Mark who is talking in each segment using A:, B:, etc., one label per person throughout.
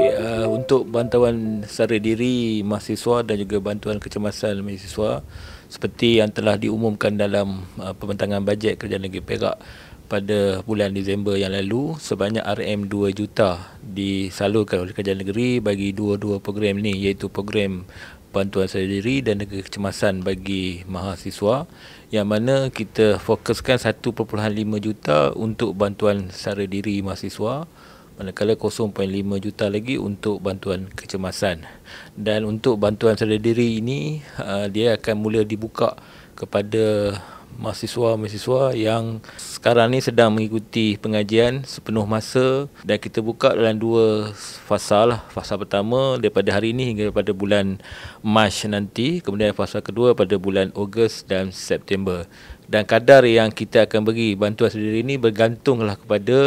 A: Okey, uh, untuk bantuan sara diri mahasiswa dan juga bantuan kecemasan mahasiswa seperti yang telah diumumkan dalam uh, pembentangan bajet Kerajaan Negeri Perak pada bulan Disember yang lalu sebanyak RM2 juta disalurkan oleh Kerajaan Negeri bagi dua-dua program ni iaitu program bantuan sara diri dan kecemasan bagi mahasiswa yang mana kita fokuskan 1.5 juta untuk bantuan sara diri mahasiswa manakala 0.5 juta lagi untuk bantuan kecemasan dan untuk bantuan sedar diri ini uh, dia akan mula dibuka kepada mahasiswa-mahasiswa yang sekarang ni sedang mengikuti pengajian sepenuh masa dan kita buka dalam dua fasa lah. Fasa pertama daripada hari ini hingga pada bulan Mac nanti. Kemudian fasa kedua pada bulan Ogos dan September dan kadar yang kita akan beri bantuan sendiri ini bergantunglah kepada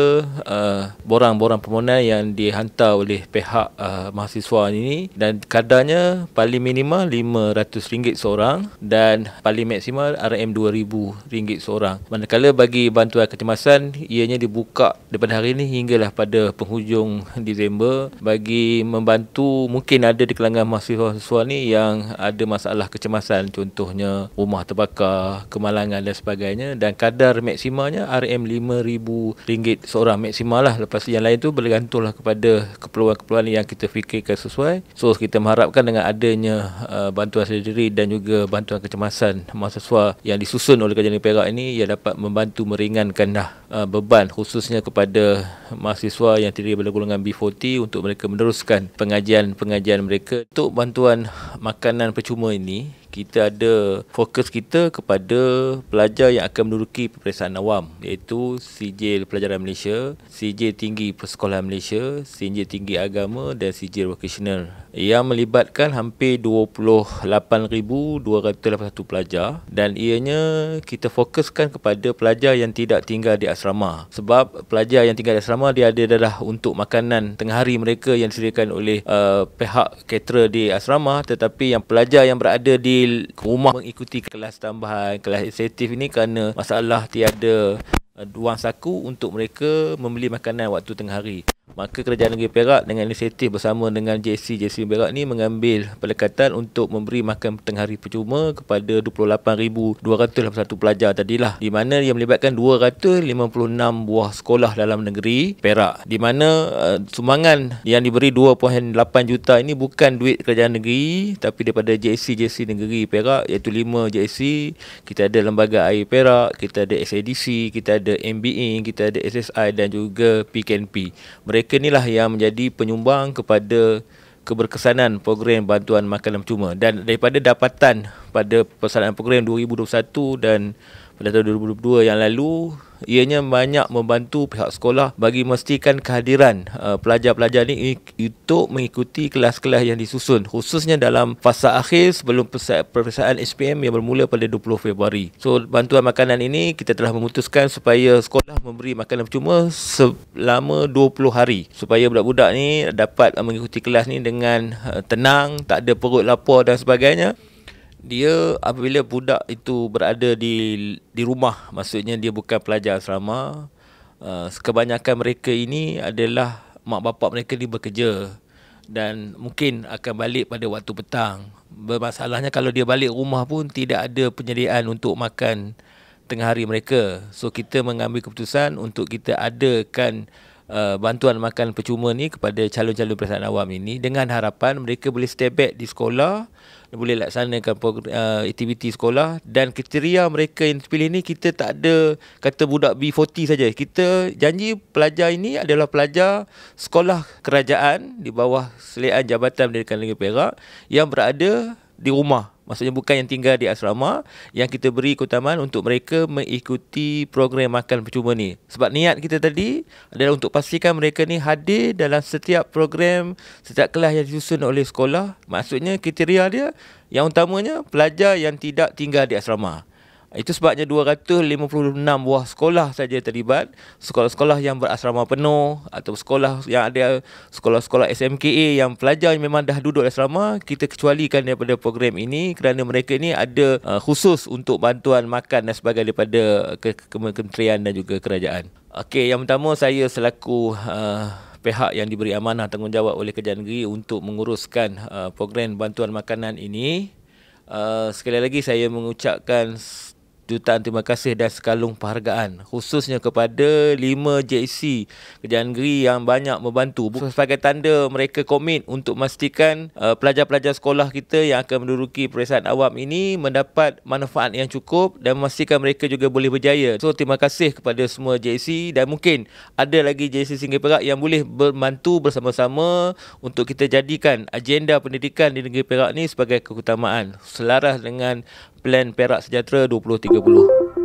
A: uh, borang-borang permohonan yang dihantar oleh pihak uh, mahasiswa ini dan kadarnya paling minima RM500 seorang dan paling maksimal RM2000 seorang. Manakala bagi bantuan kecemasan ianya dibuka daripada hari ini hinggalah pada penghujung Disember bagi membantu mungkin ada di kalangan mahasiswa-mahasiswa ni yang ada masalah kecemasan contohnya rumah terbakar, kemalangan dan dan sebagainya dan kadar maksimanya RM5,000 ringgit seorang maksimal lah lepas yang lain tu bergantung lah kepada keperluan-keperluan yang kita fikirkan sesuai so kita mengharapkan dengan adanya uh, bantuan sendiri dan juga bantuan kecemasan mahasiswa yang disusun oleh kerajaan Perak ini ia dapat membantu meringankan dah uh, beban khususnya kepada mahasiswa yang terdiri daripada golongan B40 untuk mereka meneruskan pengajian-pengajian mereka untuk bantuan makanan percuma ini kita ada fokus kita kepada pelajar yang akan menduduki peperiksaan awam iaitu CJ Pelajaran Malaysia, CJ Tinggi Persekolahan Malaysia, CJ Tinggi Agama dan CJ Vocational yang melibatkan hampir 28,281 pelajar dan ianya kita fokuskan kepada pelajar yang tidak tinggal di asrama sebab pelajar yang tinggal di asrama dia ada adalah untuk makanan tengah hari mereka yang disediakan oleh uh, pihak caterer di asrama tetapi yang pelajar yang berada di dipanggil ke rumah mengikuti kelas tambahan, kelas insentif ini kerana masalah tiada uh, eh, wang saku untuk mereka membeli makanan waktu tengah hari. Maka Kerajaan Negeri Perak dengan inisiatif bersama dengan JC JC Perak ni mengambil pendekatan untuk memberi makan tengah hari percuma kepada 28,281 pelajar tadilah di mana ia melibatkan 256 buah sekolah dalam negeri Perak di mana uh, sumbangan yang diberi 2.8 juta ini bukan duit Kerajaan Negeri tapi daripada JC JC Negeri Perak iaitu 5 JC kita ada Lembaga Air Perak kita ada SADC kita ada MBA kita ada SSI dan juga PKNP mereka inilah yang menjadi penyumbang kepada keberkesanan program bantuan makanan cuma dan daripada dapatan pada pelaksanaan program 2021 dan pada tahun 2022 yang lalu ianya banyak membantu pihak sekolah bagi memastikan kehadiran uh, pelajar-pelajar ini untuk mengikuti kelas-kelas yang disusun khususnya dalam fasa akhir sebelum peperiksaan SPM yang bermula pada 20 Februari. So bantuan makanan ini kita telah memutuskan supaya sekolah memberi makanan percuma selama 20 hari supaya budak-budak ni dapat mengikuti kelas ni dengan uh, tenang, tak ada perut lapar dan sebagainya dia apabila budak itu berada di di rumah maksudnya dia bukan pelajar asrama uh, kebanyakan mereka ini adalah mak bapak mereka di bekerja dan mungkin akan balik pada waktu petang bermasalahnya kalau dia balik rumah pun tidak ada penyediaan untuk makan tengah hari mereka so kita mengambil keputusan untuk kita adakan Uh, bantuan makan percuma ni kepada calon-calon perasaan awam ini dengan harapan mereka boleh stay back di sekolah boleh laksanakan uh, aktiviti sekolah dan kriteria mereka yang terpilih ni kita tak ada kata budak B40 saja kita janji pelajar ini adalah pelajar sekolah kerajaan di bawah selian Jabatan Pendidikan Negeri Perak yang berada di rumah. Maksudnya bukan yang tinggal di asrama yang kita beri keutamaan untuk mereka mengikuti program makan percuma ni. Sebab niat kita tadi adalah untuk pastikan mereka ni hadir dalam setiap program, setiap kelas yang disusun oleh sekolah. Maksudnya kriteria dia yang utamanya pelajar yang tidak tinggal di asrama. Itu sebabnya 256 buah sekolah saja terlibat. Sekolah-sekolah yang berasrama penuh atau sekolah yang ada sekolah-sekolah SMKA yang pelajar memang dah duduk asrama, kita kecualikan daripada program ini kerana mereka ini ada uh, khusus untuk bantuan makan dan sebagainya daripada ke- kementerian dan juga kerajaan. Okey, yang pertama saya selaku uh, pihak yang diberi amanah tanggungjawab oleh Kerajaan Negeri untuk menguruskan uh, program bantuan makanan ini. Uh, sekali lagi saya mengucapkan jutaan terima kasih dan sekalung penghargaan khususnya kepada 5 JC Kerajaan Negeri yang banyak membantu Bukan sebagai tanda mereka komit untuk memastikan uh, pelajar-pelajar sekolah kita yang akan menduduki peringkat awam ini mendapat manfaat yang cukup dan memastikan mereka juga boleh berjaya. So terima kasih kepada semua JC dan mungkin ada lagi JC Singapura Perak yang boleh membantu bersama-sama untuk kita jadikan agenda pendidikan di negeri Perak ni sebagai keutamaan selaras dengan Plan Perak Sejahtera 2030.